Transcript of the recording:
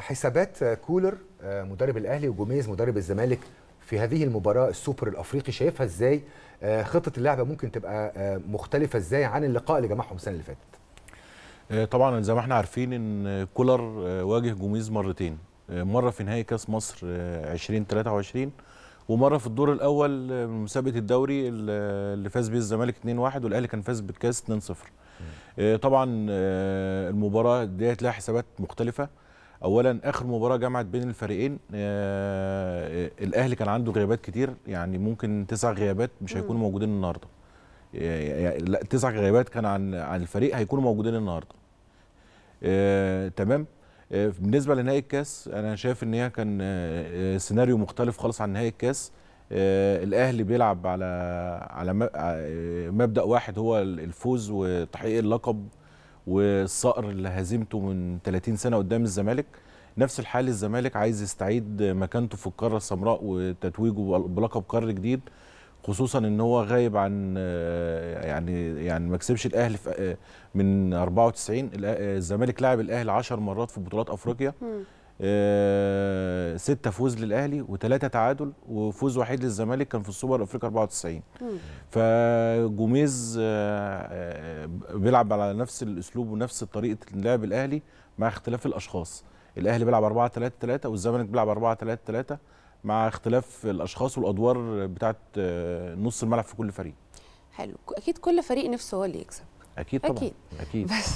حسابات كولر آه، مدرب الاهلي وجوميز مدرب الزمالك في هذه المباراه السوبر الافريقي شايفها ازاي آه، خطه اللعبه ممكن تبقى آه، مختلفه ازاي عن اللقاء اللي جمعهم السنه اللي فاتت طبعا زي ما احنا عارفين ان كولر واجه جوميز مرتين مره في نهائي كاس مصر 2023 ومره في الدور الاول من مسابقه الدوري اللي فاز بيه الزمالك 2-1 والاهلي كان فاز بالكاس 2-0 طبعا المباراه ديت لها حسابات مختلفه اولا اخر مباراه جمعت بين الفريقين آه، آه، الاهلي كان عنده غيابات كتير يعني ممكن تسع غيابات مش هيكونوا موجودين النهارده آه، يعني لا تسع غيابات كان عن عن الفريق هيكونوا موجودين النهارده تمام بالنسبه لنهائي الكاس انا شايف ان هي كان سيناريو مختلف خالص عن نهائي الكاس الاهلي بيلعب على على مبدا واحد هو الفوز وتحقيق اللقب والصقر اللي هزمته من 30 سنه قدام الزمالك نفس الحال الزمالك عايز يستعيد مكانته في القاره السمراء وتتويجه بلقب قاره جديد خصوصا ان هو غايب عن آه، يعني يعني ما كسبش الاهلي آه، من 94 آه، الزمالك لعب الاهلي 10 مرات في بطولات افريقيا ستة فوز للاهلي وثلاثة تعادل وفوز وحيد للزمالك كان في السوبر افريقيا 94 فجوميز بيلعب على نفس الاسلوب ونفس طريقه اللعب الاهلي مع اختلاف الاشخاص الاهلي بيلعب 4 3 3 والزمالك بيلعب 4 3 3 مع اختلاف الاشخاص والادوار بتاعه آه، نص الملعب في كل فريق حلو اكيد كل فريق نفسه هو اللي يكسب اكيد طبعا اكيد, أكيد. بس